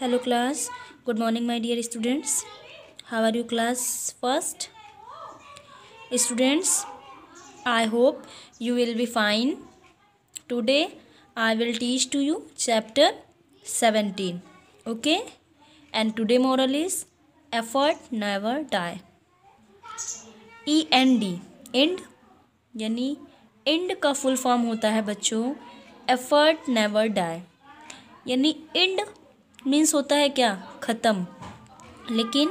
Hello class good morning my dear students how are you class first students I hope you will be fine today I will teach to you chapter seventeen okay and today moral is effort never die E N D end यानी end का full form होता है बच्चों effort never die यानी end means होता है क्या ख़त्म लेकिन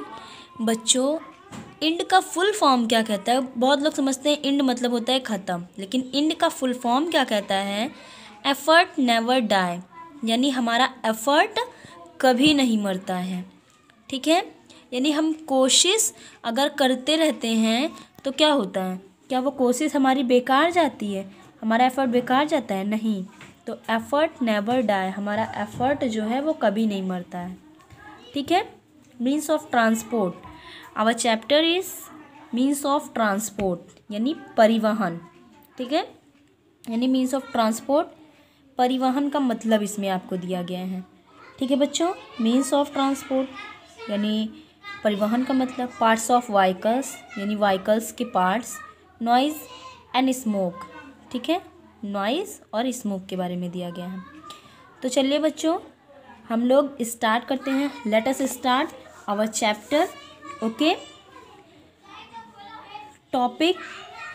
बच्चों इंड का फुल फॉर्म क्या कहता है बहुत लोग समझते हैं इंड मतलब होता है ख़त्म लेकिन इंड का फुल फॉर्म क्या कहता है एफर्ट नेवर डाई यानी हमारा एफर्ट कभी नहीं मरता है ठीक है यानी हम कोशिश अगर करते रहते हैं तो क्या होता है क्या वो कोशिश हमारी बेकार जाती है हमारा एफर्ट बेकार जाता है नहीं तो एफ़र्ट नेवर डाय हमारा एफ़र्ट जो है वो कभी नहीं मरता है ठीक है means of transport our chapter is means of transport यानी परिवहन ठीक है यानी मीन्स ऑफ ट्रांसपोर्ट परिवहन का मतलब इसमें आपको दिया गया है ठीक है बच्चों मीन्स ऑफ ट्रांसपोर्ट यानी परिवहन का मतलब पार्ट्स ऑफ वाइकल्स यानी वाइकल्स के पार्ट्स नॉइज़ एंड स्मोक ठीक है नॉइज़ और स्मोक के बारे में दिया गया है तो चलिए बच्चों हम लोग स्टार्ट करते हैं let us start our chapter okay topic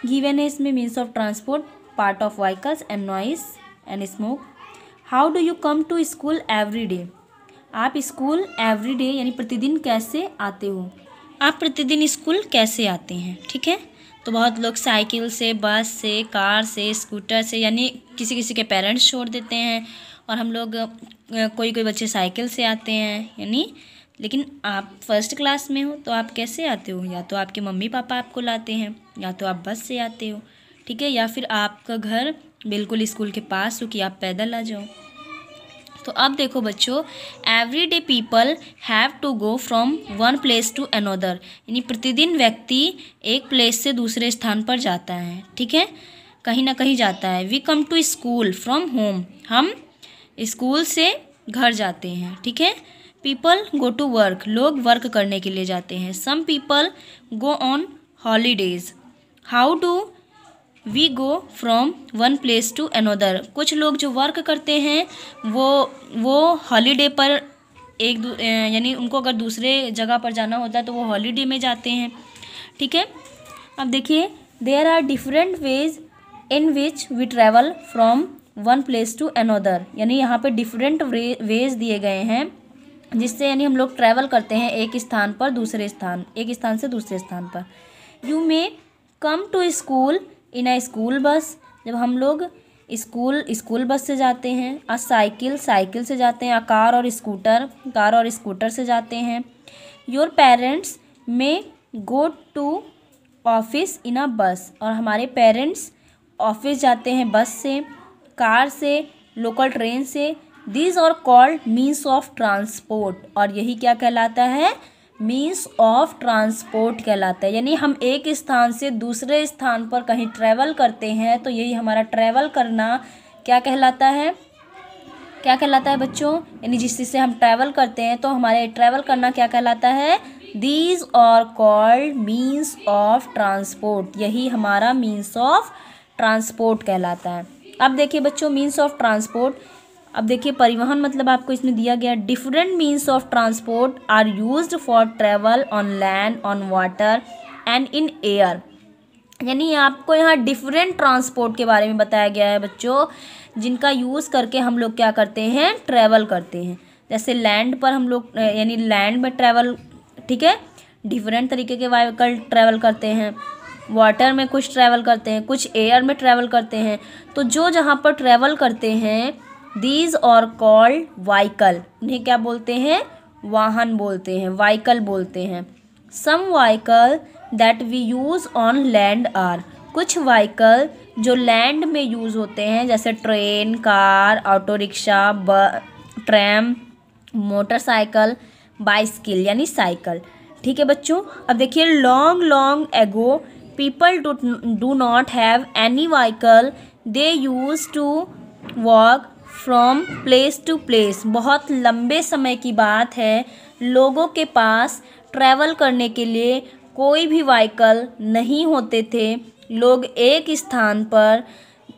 given है इसमें means of transport part of vehicles and noise and smoke how do you come to school every day आप स्कूल एवरी डे यानी प्रतिदिन कैसे आते हो आप प्रतिदिन स्कूल कैसे आते हैं ठीक है तो बहुत लोग साइकिल से बस से कार से स्कूटर से यानी किसी किसी के पेरेंट्स छोड़ देते हैं और हम लोग कोई कोई बच्चे साइकिल से आते हैं यानी लेकिन आप फर्स्ट क्लास में हो तो आप कैसे आते हो या तो आपके मम्मी पापा आपको लाते हैं या तो आप बस से आते हो ठीक है या फिर आपका घर बिल्कुल स्कूल के पास हो कि आप पैदल आ जाओ तो अब देखो बच्चों every day people have to go from one place to another यानी प्रतिदिन व्यक्ति एक प्लेस से दूसरे स्थान पर जाता है ठीक है कहीं ना कहीं जाता है we come to school from home हम स्कूल से घर जाते हैं ठीक है पीपल गो टू वर्क लोग वर्क करने के लिए जाते हैं some people go on holidays how do we go from one place to another कुछ लोग जो वर्क करते हैं वो वो हॉलीडे पर एक यानी उनको अगर दूसरे जगह पर जाना होता है तो वो हॉलीडे में जाते हैं ठीक है अब देखिए there are different ways in which we travel from one place to another यानी यहाँ पे डिफरेंट वेज दिए गए हैं जिससे यानी हम लोग ट्रैवल करते हैं एक स्थान पर दूसरे स्थान एक स्थान से दूसरे स्थान पर you may come to school in a school bus जब हम लोग स्कूल स्कूल बस से जाते हैं अ साइकिल साइकिल से जाते हैं अ कार और स्कूटर कार और स्कूटर से जाते हैं योर पेरेंट्स में go to office in a बस और हमारे पेरेंट्स ऑफिस जाते हैं बस से कार से लोकल ट्रेन से these are called means of transport और यही क्या कहलाता है मीन्स ऑफ ट्रांसपोर्ट कहलाता है यानी हम एक स्थान से दूसरे स्थान पर कहीं ट्रैवल करते हैं तो यही हमारा ट्रैवल करना क्या कहलाता है क्या कहलाता है बच्चों यानी जिस चीज़ से हम ट्रैवल करते हैं तो हमारे ट्रैवल करना क्या कहलाता है these are called means of transport यही हमारा मीन्स ऑफ ट्रांसपोर्ट कहलाता है अब देखिए बच्चों मीन्स ऑफ ट्रांसपोर्ट अब देखिए परिवहन मतलब आपको इसमें दिया गया different means of transport are use for travel on land on water and in air यानी आपको यहाँ डिफरेंट ट्रांसपोर्ट के बारे में बताया गया है बच्चों जिनका यूज़ करके हम लोग क्या करते हैं ट्रैवल करते हैं जैसे लैंड पर हम लोग यानी लैंड में ट्रैवल ठीक है डिफरेंट तरीके के वाइकल ट्रैवल करते हैं वाटर में कुछ ट्रैवल करते हैं कुछ एयर में ट्रैवल करते हैं तो जो जहाँ पर ट्रैवल करते हैं दीज और कॉल्ड वाइकल उन्हें क्या बोलते हैं वाहन बोलते हैं वाइकल बोलते हैं some vehicle that we use on land are कुछ वाइकल जो लैंड में यूज़ होते हैं जैसे train car auto rickshaw tram motorcycle bicycle यानी साइकिल ठीक है बच्चों अब देखिए long long ago people do not have any vehicle they use to walk from place to place बहुत लंबे समय की बात है लोगों के पास ट्रैवल करने के लिए कोई भी वाइकल नहीं होते थे लोग एक स्थान पर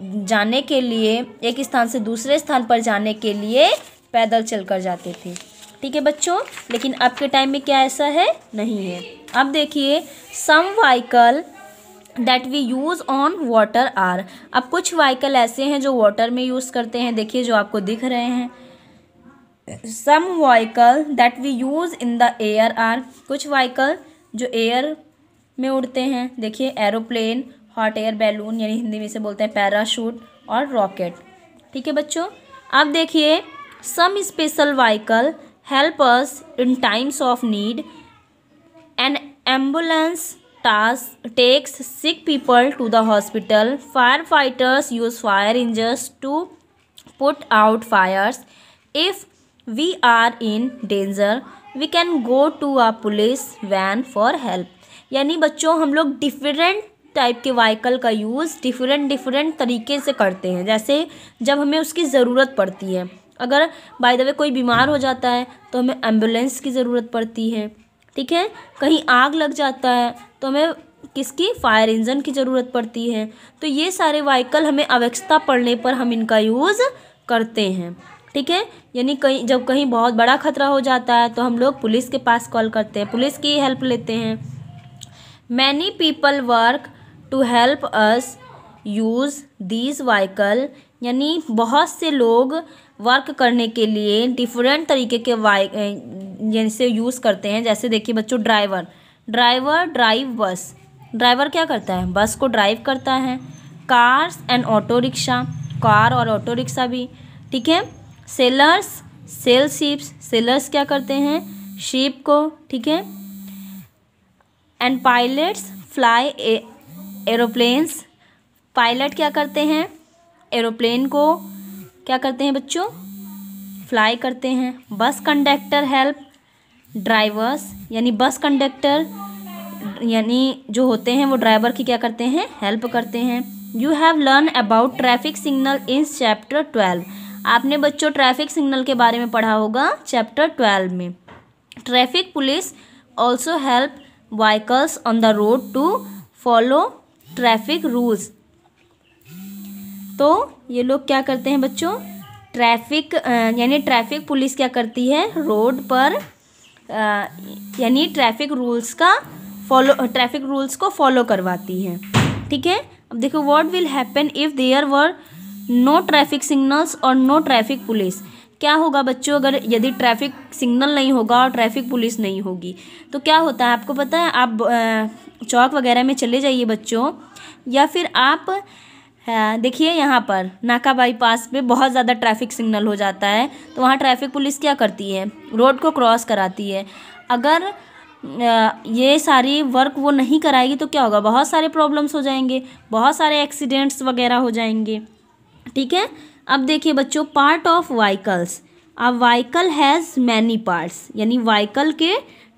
जाने के लिए एक स्थान से दूसरे स्थान पर जाने के लिए पैदल चल कर जाते थे ठीक है बच्चों लेकिन अब के टाइम में क्या ऐसा है नहीं है अब देखिए some vehicle that we use on water are अब कुछ वाइकल ऐसे हैं जो वाटर में यूज़ करते हैं देखिए जो आपको दिख रहे हैं some vehicle that we use in the air are कुछ वाइकल जो एयर में उड़ते हैं देखिए एरोप्लेन हॉट एयर बैलून यानी हिंदी में से बोलते हैं पैराशूट और रॉकेट ठीक है बच्चों अब देखिए some special vehicle helpers in times of need an ambulance टास takes sick people to the hospital fire fighters use fire engines to put out fires if we are in danger we can go to a police van for help यानी बच्चों हम लोग different type के vehicle का use different different तरीके से करते हैं जैसे जब हमें उसकी ज़रूरत पड़ती है अगर बाय द वे कोई बीमार हो जाता है तो हमें एम्बुलेंस की ज़रूरत पड़ती है ठीक है कहीं आग लग जाता है तो हमें किसकी फायर इंजन की ज़रूरत पड़ती है तो ये सारे वाइकल हमें आवश्यकता पड़ने पर हम इनका यूज़ करते हैं ठीक है यानी कहीं जब कहीं बहुत बड़ा खतरा हो जाता है तो हम लोग पुलिस के पास कॉल करते हैं पुलिस की हेल्प लेते हैं many people work to help us use these vehicle यानी बहुत से लोग वर्क करने के लिए डिफरेंट तरीके के वाइक जैसे यूज़ करते हैं जैसे देखिए बच्चों driver driver drive bus driver क्या करता है बस को ड्राइव करता है cars and auto rickshaw car और ऑटो रिक्शा भी ठीक है सेलर्स सेल शिप्स सेलर्स क्या करते हैं शिप को ठीक है and pilots fly aeroplanes pilot क्या करते हैं एरोप्लेन को क्या करते हैं बच्चों फ्लाई करते हैं बस कंडक्टर हेल्प ड्राइवर्स यानी बस कंडक्टर यानी जो होते हैं वो ड्राइवर की क्या करते हैं हेल्प करते हैं you have learn about traffic signal in chapter twelve आपने बच्चों ट्रैफिक सिग्नल के बारे में पढ़ा होगा चैप्टर ट्वेल्व में traffic police also help vehicles on the road to follow traffic rules तो ये लोग क्या करते हैं बच्चों ट्रैफिक यानी ट्रैफिक पुलिस क्या करती है रोड पर यानी ट्रैफिक रूल्स का फॉलो ट्रैफिक रूल्स को फॉलो करवाती है ठीक है अब देखो what will happen if there were no traffic signals और नो ट्रैफिक पुलिस क्या होगा बच्चों अगर यदि ट्रैफिक सिग्नल नहीं होगा और ट्रैफिक पुलिस नहीं होगी तो क्या होता है आपको पता है आप चौक वगैरह में चले जाइए बच्चों या फिर आप देखिए यहाँ पर नाका बाईपास पे बहुत ज़्यादा ट्रैफिक सिग्नल हो जाता है तो वहाँ ट्रैफिक पुलिस क्या करती है रोड को क्रॉस कराती है अगर ये सारी वर्क वो नहीं कराएगी तो क्या होगा बहुत सारे प्रॉब्लम्स हो जाएंगे बहुत सारे एक्सीडेंट्स वगैरह हो जाएंगे ठीक है अब देखिए बच्चों पार्ट ऑफ वाइकल्स अब वाइकल हैज़ मैनी पार्ट्स यानी वाइकल के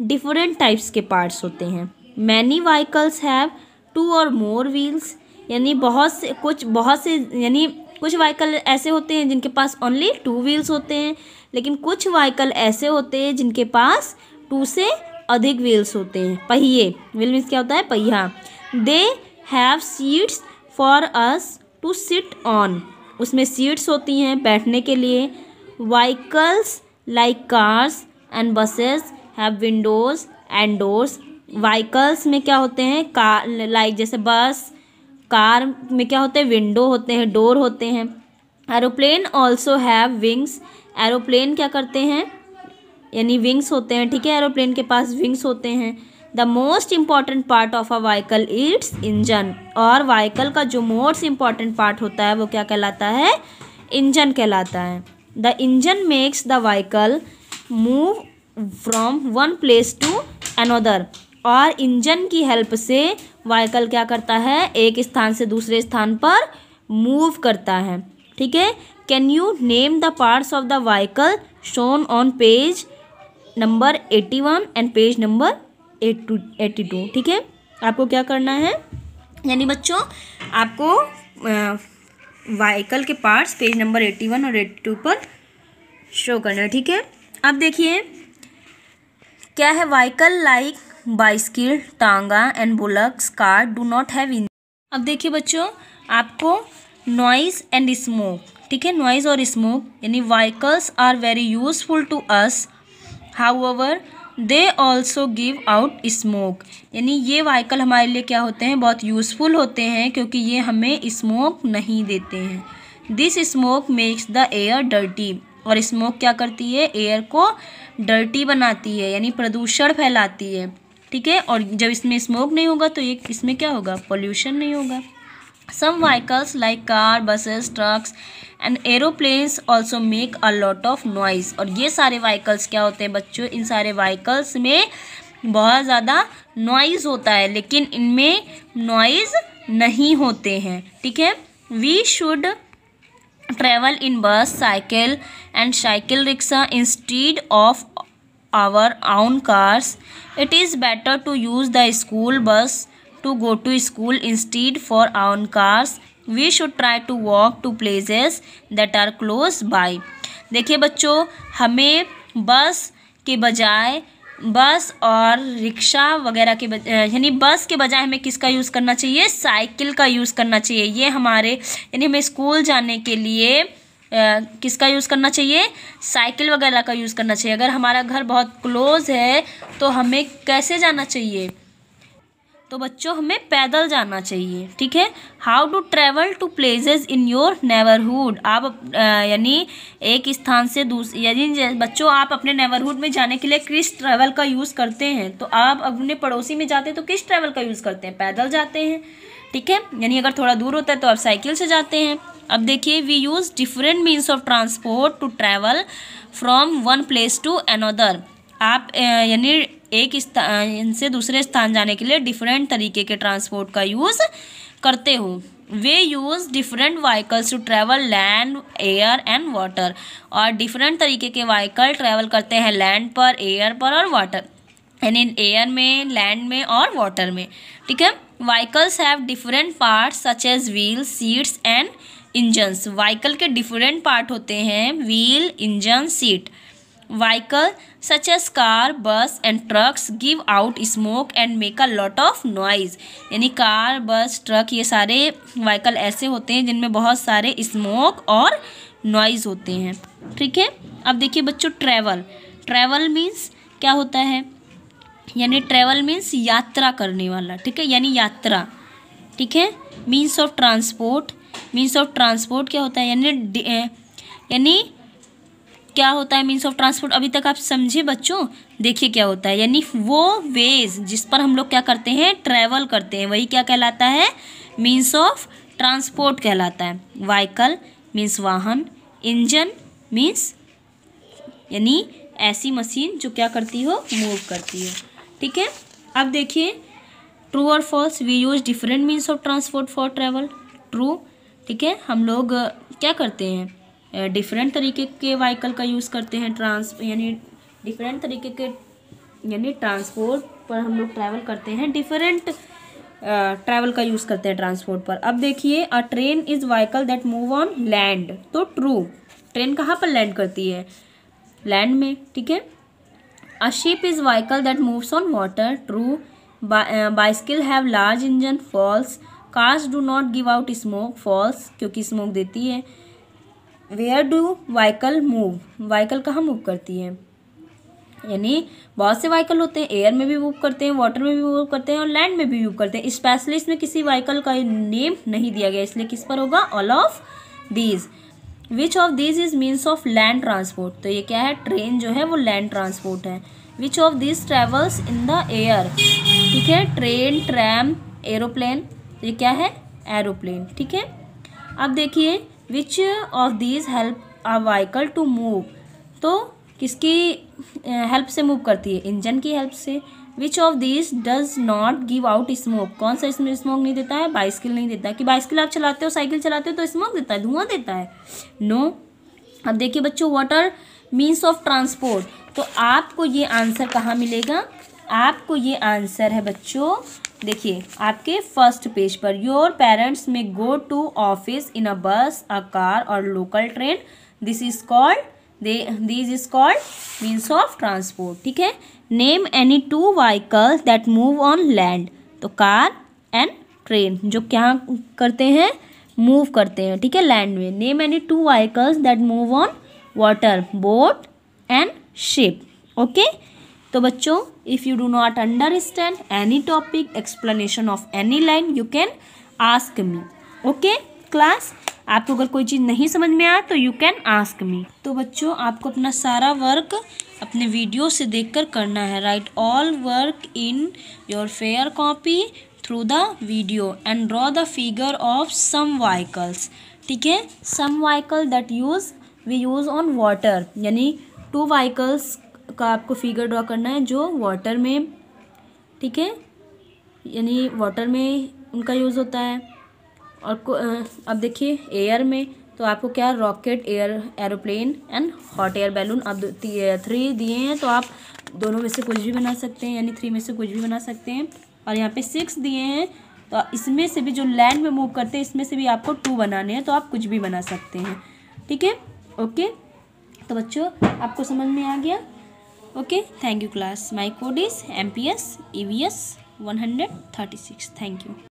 डिफरेंट टाइप्स के पार्ट्स होते हैं मैनी वाइकल्स हैव टू और मोर व्हील्स यानी बहुत से कुछ बहुत से यानी कुछ वाइकल ऐसे होते हैं जिनके पास ओनली टू व्हील्स होते हैं लेकिन कुछ वाइकल ऐसे होते हैं जिनके पास टू से अधिक व्हील्स होते हैं पहिए व्हील मीन्स क्या होता है पहिया they have seats for us to sit on उसमें सीट्स होती हैं बैठने के लिए vehicles like cars and buses have windows and doors vehicles में क्या होते हैं कार लाइक जैसे बस कार में क्या होते हैं विंडो होते हैं डोर होते हैं aeroplane also have wings aeroplane क्या करते हैं यानी विंग्स होते हैं ठीक है एरोप्लेन के पास विंग्स होते हैं the most important part of a vehicle it's engine और वाइकल का जो मोस्ट इम्पॉर्टेंट पार्ट होता है वो क्या कहलाता है इंजन कहलाता है the engine makes the vehicle move from one place to another और इंजन की हेल्प से वाइकल क्या करता है एक स्थान से दूसरे स्थान पर मूव करता है ठीक है can you name the parts of the vehicle shown on page number eighty one and page number eight eighty two ठीक है आपको क्या करना है यानी बच्चों आपको वाइकल के parts page number eighty one और एट्टी टू पर शो करना है ठीक है अब देखिए क्या है vehicle like bicycle tonga and bullocks car do not have in अब देखिए बच्चों आपको नॉइज़ एंड स्मोक ठीक है नॉइज़ और स्मोक यानी vehicles are very useful to us however they also give out smoke यानी ये वाइकल हमारे लिए क्या होते हैं बहुत यूज़फुल होते हैं क्योंकि ये हमें स्मोक नहीं देते हैं this smoke makes the air dirty और स्मोक क्या करती है एयर को डर्टी बनाती है यानी प्रदूषण फैलाती है ठीक है और जब इसमें स्मोक नहीं होगा तो ये इसमें क्या होगा पॉल्यूशन नहीं होगा some vehicles like car buses trucks and aeroplanes also make a lot of noise और ये सारे वहीकल्स क्या होते हैं बच्चों इन सारे वाइकल्स में बहुत ज़्यादा नॉइज़ होता है लेकिन इनमें नॉइज़ नहीं होते हैं ठीक है we should travel in bus cycle and cycle rickshaw instead of our own cars it is better to use the school bus to go to school instead for own cars we should try to walk to places that are close by देखिए बच्चों हमें बस के बजाय बस और rickshaw वगैरह के यानी बस के बजाय हमें किसका यूज़ करना चाहिए साइकिल का यूज़ करना चाहिए ये हमारे यानी हमें स्कूल जाने के लिए किसका यूज़ करना चाहिए साइकिल वगैरह का यूज़ करना चाहिए अगर हमारा घर बहुत क्लोज है तो हमें कैसे जाना चाहिए तो बच्चों हमें पैदल जाना चाहिए ठीक है how to travel to places in your neighbourhood आप यानी एक स्थान से दूसरे यानी बच्चों आप अपने नेबरहुड में जाने के लिए किस ट्रैवल का यूज़ करते हैं तो आप अपने पड़ोसी में जाते हैं तो किस ट्रैवल का यूज़ करते हैं पैदल जाते हैं ठीक है यानी अगर थोड़ा दूर होता है तो आप साइकिल से जाते हैं अब देखिए we use different means of transport to travel from one place to another आप यानी एक स्थान से दूसरे स्थान जाने के लिए डिफरेंट तरीके के ट्रांसपोर्ट का यूज़ करते हो we use different vehicles to travel land air and water और डिफरेंट तरीके के वाइकल ट्रैवल करते हैं लैंड पर एयर पर और वाटर यानी एयर में लैंड में और वाटर में ठीक है vehicles have different parts such as wheel seats and engines vehicle के डिफरेंट पार्ट होते हैं wheel engine seat vehicle such as car bus and trucks give out smoke and make a lot of noise यानी car bus truck ये सारे vehicle ऐसे होते हैं जिनमें बहुत सारे स्मोक और नॉइज़ होते हैं ठीक है अब देखिए बच्चों ट्रैवल ट्रैवल मीन्स क्या होता है यानी ट्रैवल मीन्स यात्रा करने वाला ठीक है यानी यात्रा ठीक है means of transport means of transport क्या होता है यानी यानी क्या होता है मीन्स ऑफ ट्रांसपोर्ट अभी तक आप समझे बच्चों देखिए क्या होता है यानी वो वेज जिस पर हम लोग क्या करते हैं ट्रैवल करते हैं वही क्या कहलाता है मीन्स ऑफ ट्रांसपोर्ट कहलाता है वाइकल मीन्स वाहन इंजन मीन्स यानी ऐसी मशीन जो क्या करती हो मूव करती हो ठीक है अब देखिए ट्रू और false we use different means of transport for travel true ठीक है हम लोग क्या करते हैं डिफरेंट तरीके के वाइकल का यूज़ करते हैं ट्रांस यानी डिफरेंट तरीके के यानी ट्रांसपोर्ट पर हम लोग ट्रैवल करते हैं डिफरेंट ट्रैवल का यूज़ करते हैं ट्रांसपोर्ट पर अब देखिए a train is vehicle that move on land तो ट्रू ट्रेन कहाँ पर लैंड करती है लैंड में ठीक है a ship is vehicle that moves on water true bicycle have large engine false cars do not give out smoke false क्योंकि smoke देती है where do vehicle move vehicle कहाँ मूव करती है यानी बहुत से वाइकल होते हैं एयर में भी मूव करते हैं वाटर में भी मूव करते हैं और लैंड में भी मूव करते हैं स्पेशली इसमें किसी वाइकल का नेम नहीं दिया गया इसलिए किस पर होगा all of these which of these is means of land transport तो ये क्या है ट्रेन जो है वो लैंड ट्रांसपोर्ट है which of this travels in the air ठीक है ट्रेन ट्रैम एरोप्लेन ये क्या है एरोप्लेन ठीक है अब देखिए which of these help a vehicle to move तो किसकी हेल्प से मूव करती है इंजन की हेल्प से which of this does not give out smoke कौन सा इसमें स्मोक नहीं देता है बाइस्किल नहीं देता कि बाइस्किल आप चलाते हो साइकिल चलाते हो तो स्मोक देता है धुआं देता है नो no. अब देखिए बच्चों वाटर मीन्स ऑफ ट्रांसपोर्ट तो आपको ये आंसर कहाँ मिलेगा आपको ये आंसर है बच्चों देखिए आपके फर्स्ट पेज पर योर पेरेंट्स में go to office in a bus a car और local train this is called they this is called means of transport ठीक है name any two vehicles that move on land तो car and train जो क्या करते हैं move करते हैं ठीक है लैंड में name any two vehicles that move on water boat and ship okay तो बच्चों if you do not understand any topic explanation of any line you can ask me okay class आपको अगर कोई चीज़ नहीं समझ में आया तो यू कैन आस्क मी तो बच्चों आपको अपना सारा वर्क अपने वीडियो से देखकर करना है right all work in your fair copy through the video and draw the figure of some vehicles ठीक है some vehicle that use we use on water यानी टू वाइकल्स का आपको फिगर ड्रॉ करना है जो वाटर में ठीक है यानी वाटर में उनका यूज़ होता है और अब देखिए एयर में तो आपको क्या rocket air aeroplane and hot air balloon अब थ्री दिए हैं तो आप दोनों में से कुछ भी बना सकते हैं यानी थ्री में से कुछ भी बना सकते हैं और यहाँ पे सिक्स दिए हैं तो इसमें से भी जो लैंड में मूव करते हैं इसमें से भी आपको टू बनाने हैं तो आप कुछ भी बना सकते हैं ठीक है ओके तो बच्चों आपको समझ में आ गया okay thank you class my code is mps evs 136 thank you